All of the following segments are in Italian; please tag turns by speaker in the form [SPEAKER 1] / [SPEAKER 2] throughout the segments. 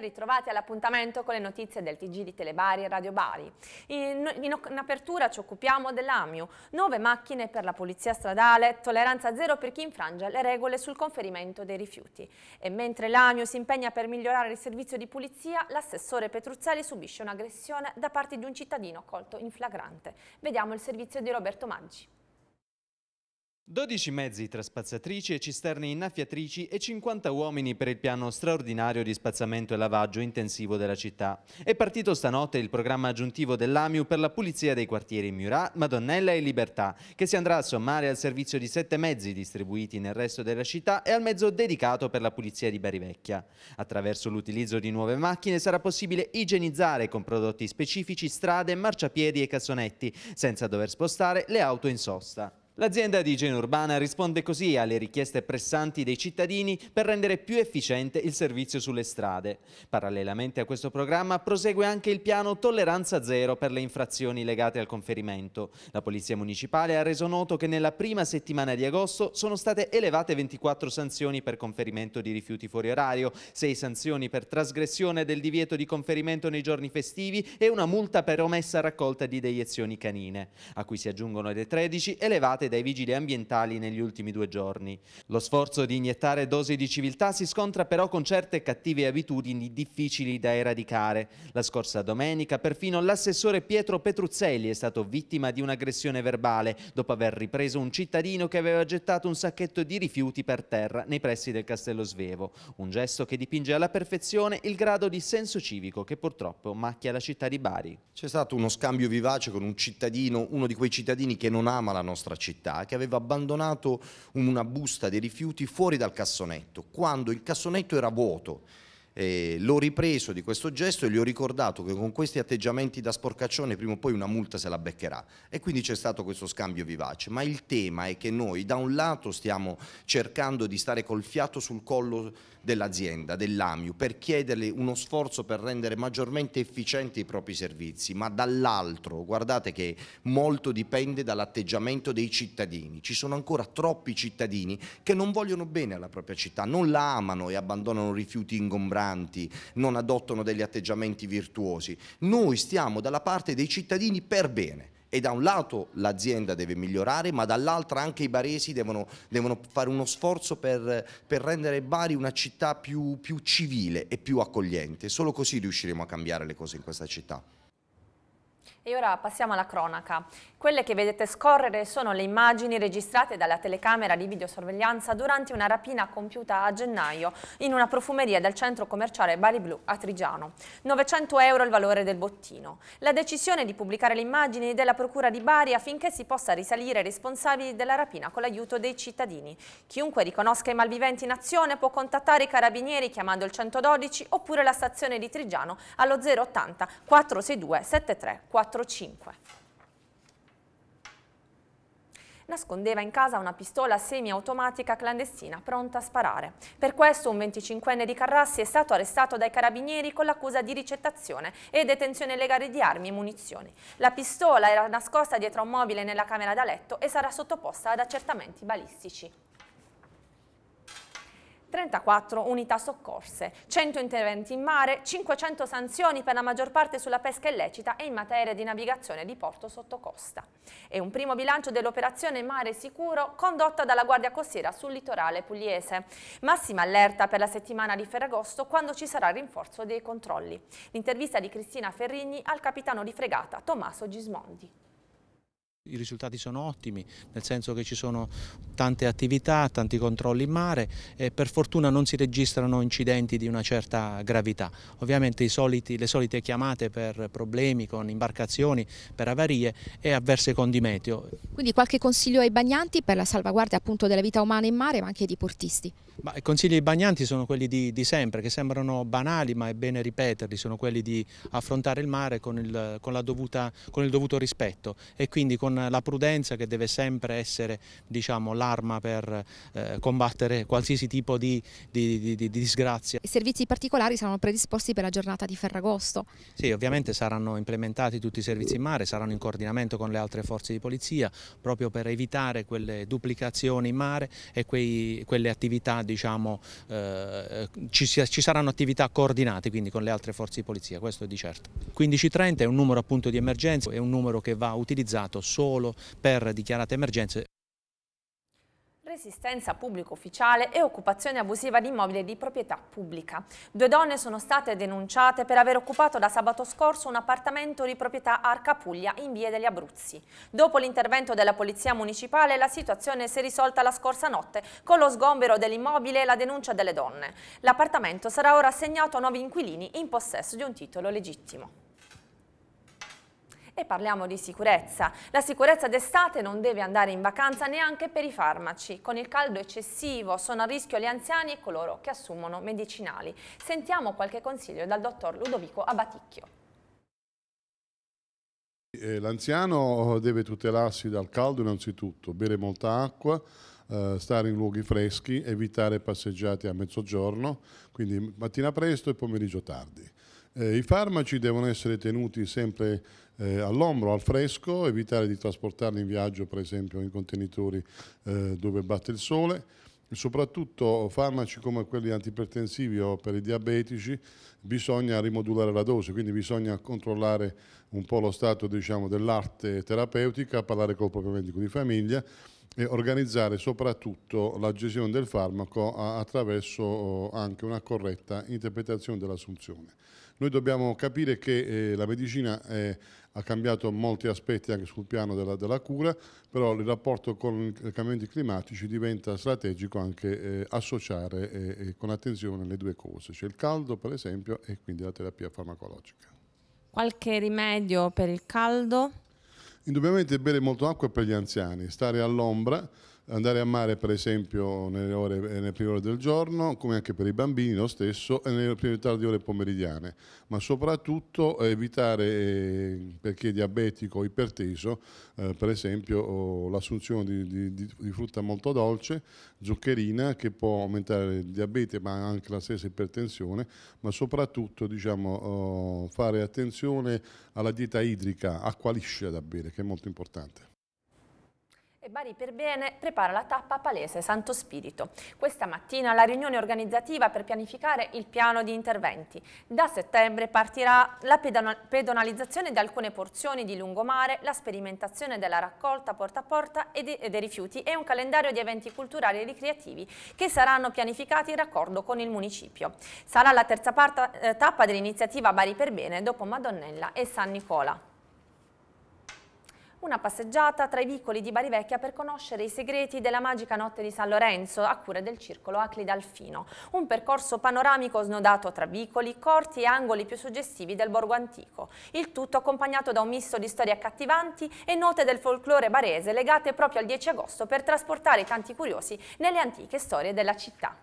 [SPEAKER 1] ritrovati all'appuntamento con le notizie del TG di Telebari e Radio Bari. In, in, in apertura ci occupiamo dell'AMIU, nove macchine per la polizia stradale, tolleranza zero per chi infrange le regole sul conferimento dei rifiuti. E mentre l'AMIU si impegna per migliorare il servizio di pulizia, l'assessore Petruzzelli subisce un'aggressione da parte di un cittadino colto in flagrante. Vediamo il servizio di Roberto Maggi.
[SPEAKER 2] 12 mezzi tra spazzatrici e cisterne innaffiatrici e 50 uomini per il piano straordinario di spazzamento e lavaggio intensivo della città. È partito stanotte il programma aggiuntivo dell'AMIU per la pulizia dei quartieri Murat, Madonnella e Libertà, che si andrà a sommare al servizio di sette mezzi distribuiti nel resto della città e al mezzo dedicato per la pulizia di Barivecchia. Attraverso l'utilizzo di nuove macchine sarà possibile igienizzare con prodotti specifici strade, marciapiedi e cassonetti, senza dover spostare le auto in sosta. L'azienda di igiene urbana risponde così alle richieste pressanti dei cittadini per rendere più efficiente il servizio sulle strade. Parallelamente a questo programma prosegue anche il piano Tolleranza Zero per le infrazioni legate al conferimento. La Polizia Municipale ha reso noto che nella prima settimana di agosto sono state elevate 24 sanzioni per conferimento di rifiuti fuori orario, 6 sanzioni per trasgressione del divieto di conferimento nei giorni festivi e una multa per omessa raccolta di deiezioni canine, a cui si aggiungono le 13 elevate dai vigili ambientali negli ultimi due giorni. Lo sforzo di iniettare dosi di civiltà si scontra però con certe cattive abitudini difficili da eradicare. La scorsa domenica perfino l'assessore Pietro Petruzzelli è stato vittima di un'aggressione verbale dopo aver ripreso un cittadino che aveva gettato un sacchetto di rifiuti per terra nei pressi del Castello Svevo. Un gesto che dipinge alla perfezione il grado di senso civico
[SPEAKER 3] che purtroppo macchia la città di Bari. C'è stato uno scambio vivace con un cittadino, uno di quei cittadini che non ama la nostra città città che aveva abbandonato una busta dei rifiuti fuori dal cassonetto, quando il cassonetto era vuoto eh, l'ho ripreso di questo gesto e gli ho ricordato che con questi atteggiamenti da sporcaccione prima o poi una multa se la beccherà e quindi c'è stato questo scambio vivace, ma il tema è che noi da un lato stiamo cercando di stare col fiato sul collo dell'azienda, dell'AMIU, per chiederle uno sforzo per rendere maggiormente efficienti i propri servizi, ma dall'altro guardate che molto dipende dall'atteggiamento dei cittadini, ci sono ancora troppi cittadini che non vogliono bene alla propria città, non la amano e abbandonano rifiuti ingombrati ignoranti, non adottano degli atteggiamenti virtuosi. Noi stiamo dalla parte dei cittadini per bene e da un lato l'azienda deve migliorare ma dall'altra anche i baresi devono, devono fare uno sforzo per, per, rendere Bari una città più, più civile e più accogliente, solo così riusciremo a cambiare le cose in questa città.
[SPEAKER 1] E ora passiamo alla cronaca. Quelle che vedete scorrere sono le immagini registrate dalla telecamera di videosorveglianza durante una rapina compiuta a gennaio in una profumeria del centro commerciale Bari Blu a Trigiano. 900 euro il valore del bottino. La decisione di pubblicare le immagini della procura di Bari affinché si possa risalire ai responsabili della rapina con l'aiuto dei cittadini. Chiunque riconosca i malviventi in azione può contattare i carabinieri chiamando il 112 oppure la stazione di Trigiano allo 080 462 73 7344. Nascondeva in casa una pistola semiautomatica clandestina pronta a sparare. Per questo un 25enne di Carrassi è stato arrestato dai carabinieri con l'accusa di ricettazione e detenzione legale di armi e munizioni. La pistola era nascosta dietro a un mobile nella camera da letto e sarà sottoposta ad accertamenti balistici. 34 unità soccorse, 100 interventi in mare, 500 sanzioni per la maggior parte sulla pesca illecita e in materia di navigazione di porto sotto costa. È un primo bilancio dell'operazione Mare Sicuro condotta dalla Guardia Costiera sul litorale pugliese. Massima allerta per la settimana di Ferragosto quando ci sarà il rinforzo dei controlli. L'intervista di Cristina Ferrigni al capitano di fregata Tommaso Gismondi.
[SPEAKER 4] I risultati sono ottimi, nel senso che ci sono tante attività, tanti controlli in mare e per fortuna non si registrano incidenti di una certa gravità. Ovviamente soliti, le solite chiamate per problemi con imbarcazioni, per avarie e avverse condi meteo.
[SPEAKER 1] Quindi qualche consiglio ai bagnanti per la salvaguardia appunto della vita umana in mare ma anche di portisti?
[SPEAKER 4] Ma, I consigli ai bagnanti sono quelli di, di, sempre, che sembrano banali ma è bene ripeterli, sono quelli di affrontare il mare con il, con dovuta, con il dovuto rispetto e quindi con con la prudenza che deve sempre essere diciamo, l'arma per eh, combattere qualsiasi tipo di, di, di, di disgrazia. I
[SPEAKER 1] servizi particolari saranno predisposti per la giornata di Ferragosto?
[SPEAKER 4] Sì, ovviamente saranno implementati tutti i servizi in mare, saranno in coordinamento con le altre forze di polizia, proprio per evitare quelle duplicazioni in mare e quei, quelle attività, diciamo, eh, ci, ci, saranno attività coordinate quindi con le altre forze di polizia, questo è di certo. 15.30 è un numero appunto di emergenza, è un numero che va utilizzato solo solo per dichiarate emergenze.
[SPEAKER 1] Resistenza pubblico ufficiale e occupazione abusiva di immobili di proprietà pubblica. Due donne sono state denunciate per aver occupato da sabato scorso un appartamento di proprietà Arca Puglia in via degli Abruzzi. Dopo l'intervento della Polizia Municipale la situazione si è risolta la scorsa notte con lo sgombero dell'immobile e la denuncia delle donne. L'appartamento sarà ora assegnato a nuovi inquilini in possesso di un titolo legittimo e parliamo di sicurezza. La sicurezza d'estate non deve andare in vacanza neanche per i farmaci. Con il caldo eccessivo sono a rischio gli anziani e coloro che assumono medicinali. Sentiamo qualche consiglio dal dottor Ludovico Abaticchio.
[SPEAKER 5] Eh, l'anziano eh, deve tutelarsi dal caldo innanzitutto, bere molta acqua, eh, stare in luoghi freschi, evitare passeggiate a mezzogiorno, quindi mattina presto e pomeriggio tardi. I farmaci devono essere tenuti sempre eh, all'ombra al fresco, evitare di trasportarli in viaggio per esempio in contenitori eh, dove batte il sole, soprattutto farmaci come quelli antipertensivi o per i diabetici bisogna rimodulare la dose, quindi bisogna controllare un po' lo stato diciamo, dell'arte terapeutica, parlare col proprio medico di famiglia e organizzare soprattutto la gestione del farmaco attraverso oh, anche una corretta interpretazione dell'assunzione. Noi dobbiamo capire che eh, la medicina eh, ha cambiato molti aspetti anche sul piano della, della, cura, però il rapporto con i cambiamenti climatici diventa strategico anche eh, associare eh, con attenzione le due cose, cioè il caldo per esempio e quindi la terapia farmacologica.
[SPEAKER 1] Qualche rimedio per il caldo?
[SPEAKER 5] Indubbiamente bere molto acqua è per gli anziani, stare all'ombra andare a mare per esempio nelle, ore, nelle, prime ore del giorno, come anche per i bambini lo stesso, e nelle prime tardi ore pomeridiane, ma soprattutto evitare, eh, per chi è diabetico o iperteso, eh, per esempio oh, l'assunzione di, di, di, di, frutta molto dolce, zuccherina, che può aumentare il diabete ma anche la stessa ipertensione, ma soprattutto diciamo, oh, fare attenzione alla dieta idrica, acqua liscia da bere, che è molto importante.
[SPEAKER 1] Bari per bene prepara la tappa palese Santo Spirito. Questa mattina la riunione organizzativa per pianificare il piano di interventi. Da settembre partirà la pedonalizzazione di alcune porzioni di lungomare, la sperimentazione della raccolta porta a porta e dei rifiuti e un calendario di eventi culturali e ricreativi che saranno pianificati in raccordo con il municipio. Sarà la terza parte, eh, tappa dell'iniziativa Bari per bene dopo Madonnella e San Nicola una passeggiata tra i vicoli di Bari Vecchia per conoscere i segreti della magica notte di San Lorenzo a cura del circolo Acli Dalfino, un percorso panoramico snodato tra vicoli, corti e angoli più suggestivi del borgo antico, il tutto accompagnato da un misto di storie accattivanti e note del folklore barese legate proprio al 10 agosto per trasportare i tanti curiosi nelle antiche storie della città.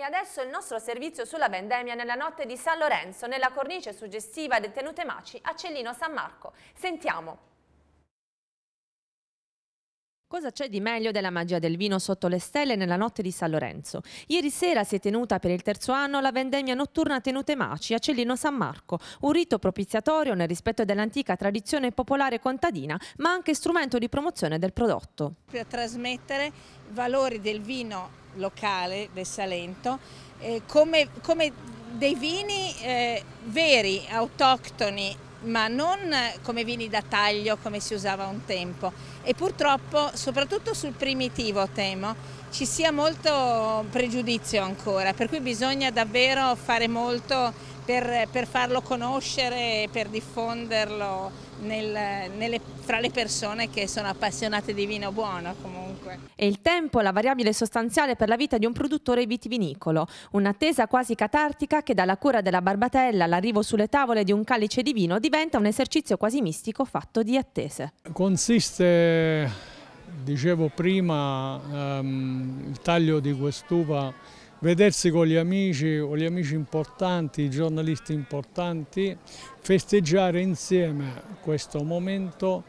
[SPEAKER 1] E adesso il nostro servizio sulla vendemmia nella notte di San Lorenzo, nella cornice suggestiva del Tenute Maci a Cellino San Marco. Sentiamo! Cosa c'è di meglio della magia del vino sotto le stelle nella notte di San Lorenzo? Ieri sera si è tenuta per il terzo anno la vendemmia notturna Tenute Maci a Cellino San Marco, un rito propiziatorio nel rispetto dell'antica tradizione popolare contadina, ma anche strumento di promozione del prodotto. Per trasmettere i valori del vino locale del Salento eh, come, come, dei vini eh, veri, autoctoni, ma non come vini da taglio come si usava un tempo e purtroppo soprattutto sul primitivo temo ci sia molto pregiudizio ancora, per cui bisogna davvero fare molto per, per farlo conoscere e per diffonderlo nel, nelle, fra le persone che sono appassionate di vino buono comunque. E il tempo, la variabile sostanziale per la vita di un produttore vitivinicolo, un'attesa quasi catartica che dalla cura della barbatella all'arrivo sulle tavole di un calice di vino diventa un esercizio quasi mistico fatto di attese.
[SPEAKER 4] Consiste dicevo prima, ehm, il taglio di quest'uva, vedersi con gli amici, con gli amici importanti, i giornalisti importanti, festeggiare insieme questo momento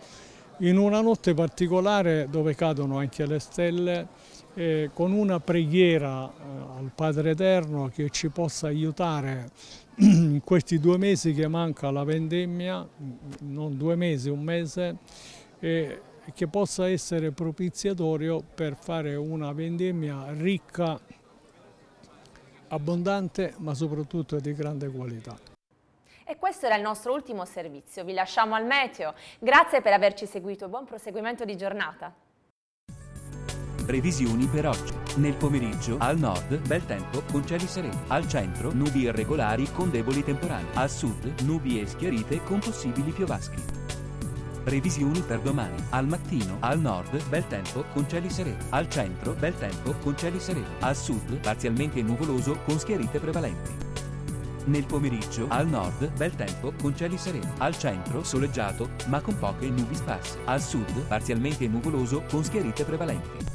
[SPEAKER 4] in una notte particolare dove cadono anche le stelle, eh, con una preghiera eh, al Padre Eterno che ci possa aiutare in questi due mesi che manca la vendemmia, non due mesi, un mese, eh, che possa essere propiziatorio per fare una vendemmia ricca, abbondante ma soprattutto di grande qualità.
[SPEAKER 1] E questo era il nostro ultimo servizio, vi lasciamo al meteo. Grazie per averci seguito buon proseguimento di giornata.
[SPEAKER 2] Previsioni per oggi. Nel pomeriggio, al nord, bel tempo con cieli sereni. Al centro, nubi irregolari con deboli temporali. Al sud, nubi e schiarite con possibili piovaschi. Previsioni per domani. Al mattino, al nord, bel tempo con cieli sereni. Al centro, bel tempo con cieli sereni. Al sud, parzialmente nuvoloso con schiarite prevalenti. Nel pomeriggio, al nord, bel tempo con cieli sereni. Al centro, soleggiato, ma con poche nubi sparse. Al sud, parzialmente nuvoloso con schiarite prevalenti.